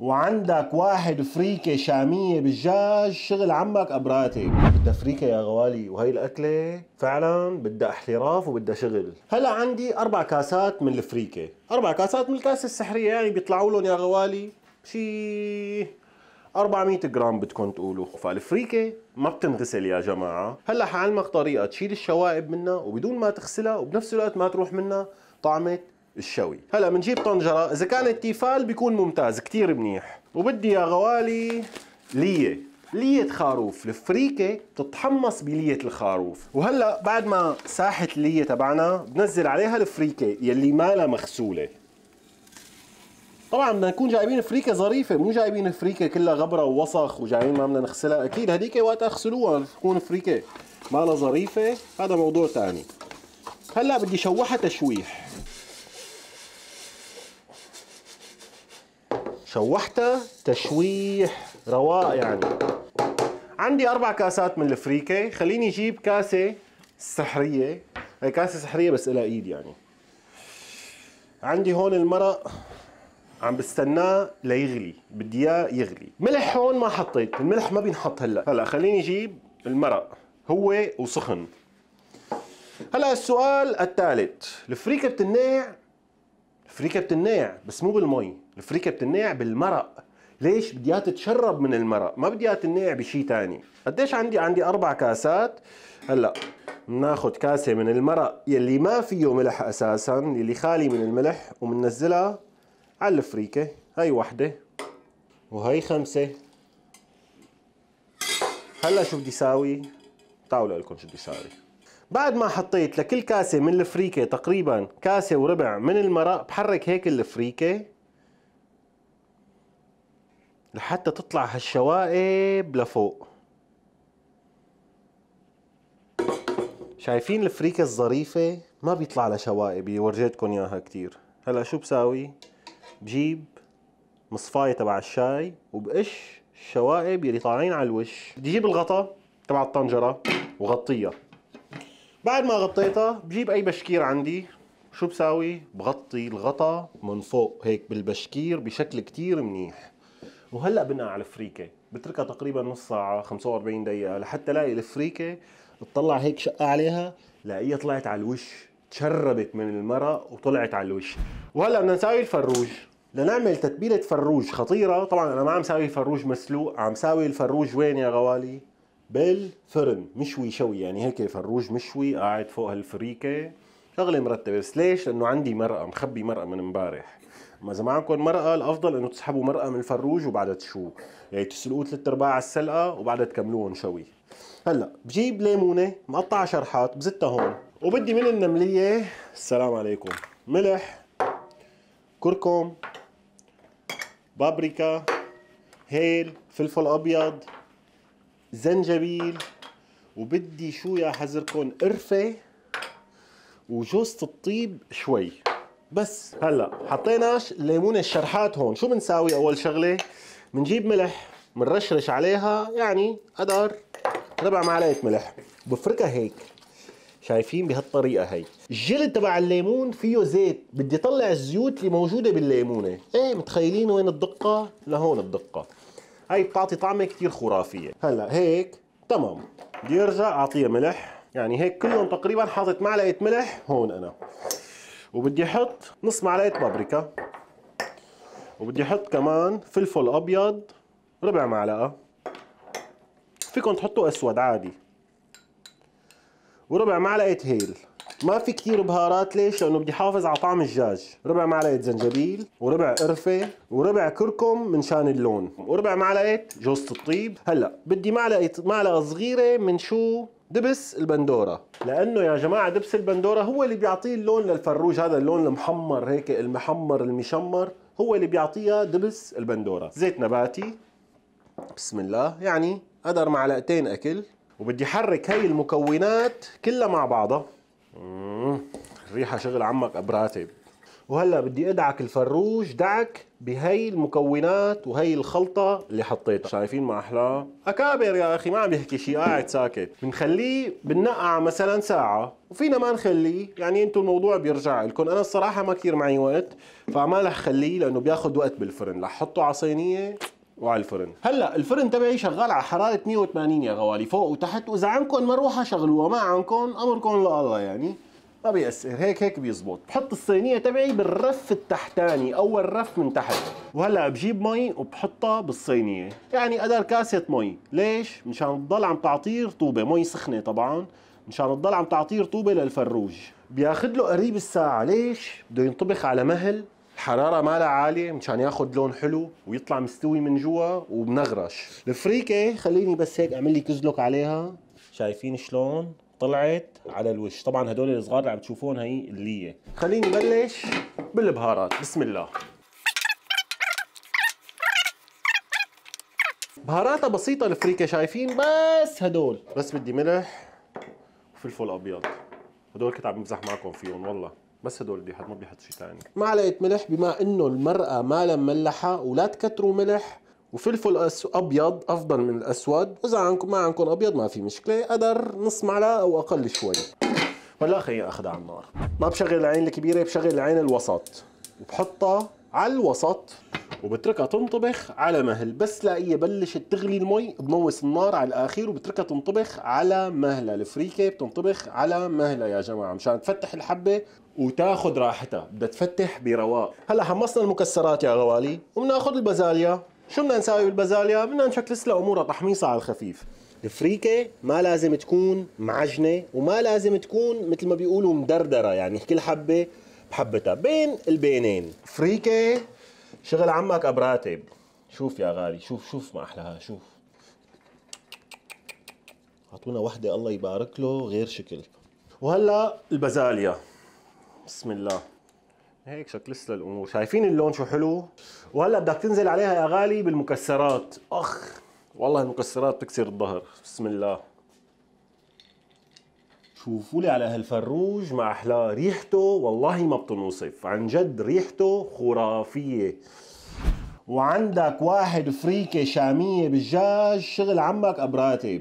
وعندك واحد فريكة شامية بالجاج شغل عمك أبراتك بدها فريكة يا غوالي وهي الأكلة فعلا بدها احتراف وبدها شغل هلا عندي أربع كاسات من الفريكة أربع كاسات من الكاسة السحرية يعني بيطلعوا لهم يا غوالي شي 400 جرام بدكم تقولوا فالفريكة ما بتنغسل يا جماعة هلا حعلمك طريقة تشيل الشوائب منها وبدون ما تغسلها وبنفس الوقت ما تروح منها طعمة الشوي هلا بنجيب طنجره اذا كانت تيفال بيكون ممتاز كثير منيح وبدي يا غوالي ليه لية خروف الفريكة بتتحمص بلية الخروف وهلأ بعد ما ساحت اللية تبعنا بنزل عليها الفريكة يلي مالها مغسولة طبعا بدنا نكون جايبين فريكه ظريفه مو جايبين فريكه كلها غبره ووسخ وجايين ما بدنا نغسلها اكيد هذيك وقت اغسلوها تكون فريكه مالها ظريفه هذا موضوع ثاني هلا بدي شوحها تشويح شوحتها تشويح رواق يعني عندي اربع كاسات من الفريكه خليني اجيب كاسه سحريه هي كاسه سحريه بس لها ايد يعني عندي هون المرق عم بستناه ليغلي بدي اياه يغلي ملح هون ما حطيت الملح ما بينحط هلا هلا خليني اجيب المرق هو وسخن هلا السؤال الثالث الفريكه بتنيع الفريكه بتنيع بس مو بالمي الفريكه بتنقع بالمرق ليش بدي اياها تتشرب من المرق ما بدي اياها تنقع بشيء ثاني قديش عندي عندي اربع كاسات هلا بناخذ كاسه من المرق يلي ما فيه ملح اساسا يلي خالي من الملح وبننزلها على الفريكه هاي وحده وهي خمسه هلا شو بدي ساوي تعالوا لكم شو بدي ساوي بعد ما حطيت لكل كاسه من الفريكه تقريبا كاسه وربع من المرق بحرك هيك الفريكه لحتى تطلع هالشوائب لفوق شايفين الفريكة الظريفة ما بيطلع لها شوائب ورجيتكم اياها كتير هلا شو بساوي بجيب مصفاية تبع الشاي وبقش الشوائب يلي طالعين على الوش بدي جيب الغطا تبع الطنجرة وغطيها بعد ما غطيتها بجيب اي بشكير عندي شو بساوي بغطي الغطا من فوق هيك بالبشكير بشكل كتير منيح وهلا بنقع على الفريكه بتركها تقريبا نص ساعه 45 دقيقه لحتى الاقي الفريكه اطلع هيك شقه عليها لاقيها طلعت على الوش تشربت من المرق وطلعت على الوش وهلا بدنا نساوي الفروج لنعمل تتبيله فروج خطيره طبعا انا ما عم ساوي فروج مسلوق عم ساوي الفروج وين يا غوالي بالفرن مشوي شوي يعني هيك فروج مشوي قاعد فوق هالفريكه شغله مرتبه بس ليش لانه عندي مرقه مخبي مرقه من امبارح ما اذا معكم مرقه الافضل انه تسحبوا مرقه من الفروج وبعدها تشوه يعني تسلقوه ثلاث ارباع على السلقه وبعدها تكملوهم شوي هلا بجيب ليمونه مقطعه شرحات بزتها هون وبدي من النمليه السلام عليكم ملح كركم بابريكا هيل فلفل ابيض زنجبيل وبدي شو يا حذركم قرفه وجوزة الطيب شوي بس هلا حطينا ليمون الشرحات هون شو بنساوي اول شغله بنجيب ملح بنرشرش عليها يعني قدر ربع معلقه ملح بفركها هيك شايفين بهالطريقه هي الجلد تبع الليمون فيه زيت بدي طلع الزيوت اللي موجوده بالليمونه ايه متخيلين وين الدقه لهون الدقه هاي بتعطي طعمه كثير خرافيه هلا هيك تمام بدي ارجع اعطيها ملح يعني هيك كلهم تقريبا حاطط معلقه ملح هون انا وبدي احط نص معلقه بابريكا وبدي احط كمان فلفل ابيض ربع معلقه فيكم تحطوا اسود عادي وربع معلقه هيل ما في كثير بهارات ليش؟ لانه بدي حافظ على طعم الدجاج، ربع معلقة زنجبيل وربع قرفة وربع كركم من شان اللون وربع معلقة جوزة الطيب، هلا بدي معلقة معلقة صغيرة من شو؟ دبس البندوره لانه يا جماعه دبس البندوره هو اللي بيعطيه اللون للفروج هذا اللون المحمر هيك المحمر المشمر هو اللي بيعطيها دبس البندوره زيت نباتي بسم الله يعني قدر معلقتين اكل وبدي احرك هي المكونات كلها مع بعضها الريحه شغل عمك ابراتب وهلا بدي ادعك الفروج دعك بهي المكونات وهي الخلطه اللي حطيتها شايفين ما احلاه اكابر يا اخي ما عم يحكي شيء قاعد ساكت بنخليه بنقع مثلا ساعه وفينا ما نخليه يعني انتم الموضوع بيرجع لكم انا الصراحه ما كثير معي وقت فما رح خليه لانه بياخذ وقت بالفرن رح حطه على صينيه وعلى الفرن هلا الفرن تبعي شغال على حراره 180 يا غوالي فوق وتحت واذا عندكم مروحه شغلوها ما عندكم امركم لله يعني ما بيأثر هيك هيك بيزبط بحط الصينية تبعي بالرف التحتاني أول رف من تحت وهلا بجيب مي وبحطها بالصينية يعني قدر كاسة مي ليش؟ مشان تضل عم تعطيه رطوبة مي سخنة طبعا مشان تضل عم تعطيه رطوبة للفروج بياخد له قريب الساعة ليش؟ بده ينطبخ على مهل الحرارة مالها عالية مشان ياخد لون حلو ويطلع مستوي من جوا وبنغرش الفريكة خليني بس هيك اعمل لي كزلك عليها شايفين شلون طلعت على الوش طبعا هدول الصغار اللي عم تشوفون هي اللية خليني بلش بالبهارات بسم الله بهاراتها بسيطة الفريكة شايفين بس هدول بس بدي ملح وفلفل ابيض هدول كنت عم بمزح معكم فيهم والله بس هدول بدي حط ما بدي حط شيء ثاني معلقه ملح بما انه المراه ما ملحه ولا تكتروا ملح وفلفل ابيض افضل من الاسود واذا عندكم ما عندكم ابيض ما في مشكله قدر نص معلقه او اقل شوي ولا خليني اخذها على النار ما بشغل العين الكبيره بشغل العين الوسط وبحطها على الوسط وبتركها تنطبخ على مهل بس لاقيها بلشت تغلي المي بنوص النار على الاخير وبتركها تنطبخ على مهلها الفريكه بتنطبخ على مهلها يا جماعه مشان تفتح الحبه وتاخذ راحتها بدها تفتح برواق هلا حمصنا المكسرات يا غوالي وبناخذ البازاليا شو بدنا نساوي بالبازاليا؟ بدنا نشكلس لها امورها تحميصها على الخفيف. الفريكه ما لازم تكون معجنه وما لازم تكون مثل ما بيقولوا مدردره يعني كل حبه بحبتها بين البينين فريكه شغل عمك ابراتب شوف يا غالي شوف شوف ما احلاها شوف اعطونا وحده الله يبارك له غير شكل وهلا البازاليا بسم الله هيك لسه الامور شايفين اللون شو حلو وهلا بدك تنزل عليها يا غالي بالمكسرات اخ والله المكسرات بتكسر الظهر بسم الله شوفوا لي على هالفروج مع احلى ريحته والله ما بتنوصف عن جد ريحته خرافيه وعندك واحد فريكه شاميه بالجاج شغل عمك ابراتب